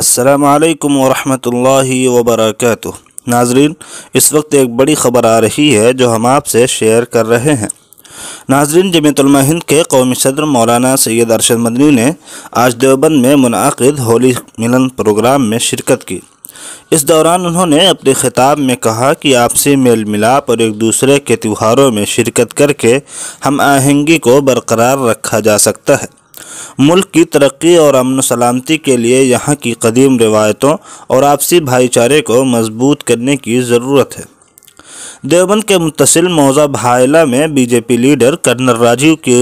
असलकम वरहमल वबरक नाजरीन इस वक्त एक बड़ी ख़बर आ रही है जो हम आपसे शेयर कर रहे हैं नाजरीन जमतलमा हिंद के कौमी सदर मौलाना सैद अरशद मदनी ने आज देवबंद में मुनद होली मिलन प्रोग्राम में शिरकत की इस दौरान उन्होंने अपने ख़िताब में कहा कि आपसी मेल मिलाप और एक दूसरे के त्यौहारों में शिरकत करके हम आहंगी को बरकरार रखा जा सकता है मुल्क की तरक्की और अमन सलामती के लिए यहाँ की कदीम रिवायतों और आपसी भाईचारे को मजबूत करने की ज़रूरत है देवबंद के मुतसिल मौजा भायला में बीजेपी लीडर कर्नल राजीव की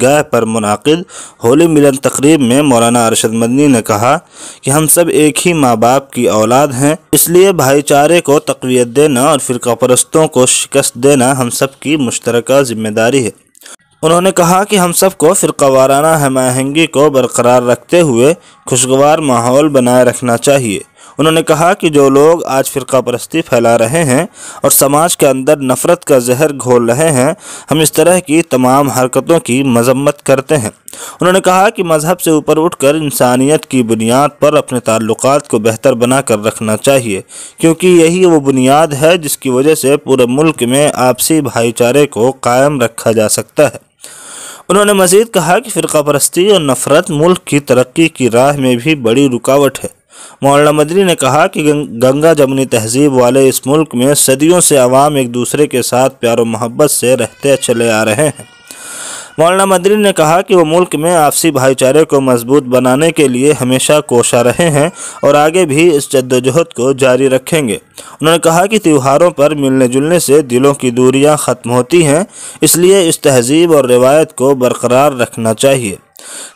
गह पर मुनद होली मिलन तकरीब में मौलाना अरशद मदनी ने कहा कि हम सब एक ही माँ बाप की औलाद हैं इसलिए भाईचारे को तकवीत देना और फ़िरका परस्तों को शिकस्त देना हम सब की मुश्तरक ज़िम्मेदारी है उन्होंने कहा कि हम सबको हम आहंगी को बरकरार रखते हुए खुशगवार माहौल बनाए रखना चाहिए उन्होंने कहा कि जो लोग आज फ़िरका परस्ती फैला रहे हैं और समाज के अंदर नफ़रत का जहर घोल रहे हैं हम इस तरह की तमाम हरकतों की मजम्मत करते हैं उन्होंने कहा कि मज़हब से ऊपर उठकर इंसानियत की बुनियाद पर अपने ताल्लुक को बेहतर बना कर रखना चाहिए क्योंकि यही वो बुनियाद है जिसकी वजह से पूरे मुल्क में आपसी भाईचारे को कायम रखा जा सकता है उन्होंने मजीद कहा कि फ़िरका परस्ती और नफरत मुल्क की तरक्की की राह में भी बड़ी रुकावट है मौलाना मदनी ने कहा कि गंगा जमनी तहजीब वाले इस मुल्क में सदियों से आवाम एक दूसरे के साथ प्यार मोहब्बत से रहते चले आ रहे हैं मौलाना मदनी ने कहा कि वो मुल्क में आपसी भाईचारे को मजबूत बनाने के लिए हमेशा कोशा रहे हैं और आगे भी इस जद्दोजहद को जारी रखेंगे उन्होंने कहा कि त्यौहारों पर मिलने जुलने से दिलों की दूरियां ख़त्म होती हैं इसलिए इस तहजीब और रिवायत को बरकरार रखना चाहिए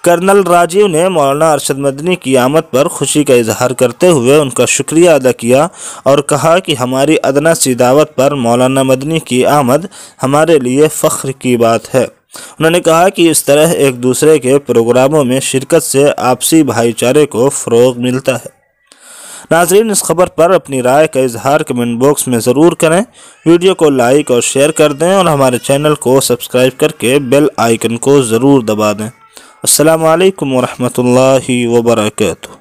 कर्नल राजीव ने मौलाना अरशद मदनी की आमद पर खुशी का इजहार करते हुए उनका शुक्रिया अदा किया और कहा कि हमारी अदना सी दावत पर मौलाना मदनी की आमद हमारे लिए फ़ख्र की बात है उन्होंने कहा कि इस तरह एक दूसरे के प्रोग्रामों में शिरकत से आपसी भाईचारे को फ़रोग मिलता है नाजरीन इस खबर पर अपनी राय का इजहार कमेंट बॉक्स में ज़रूर करें वीडियो को लाइक और शेयर कर दें और हमारे चैनल को सब्सक्राइब करके बेल आइकन को ज़रूर दबा दें अल्लाम वरहमल वर्का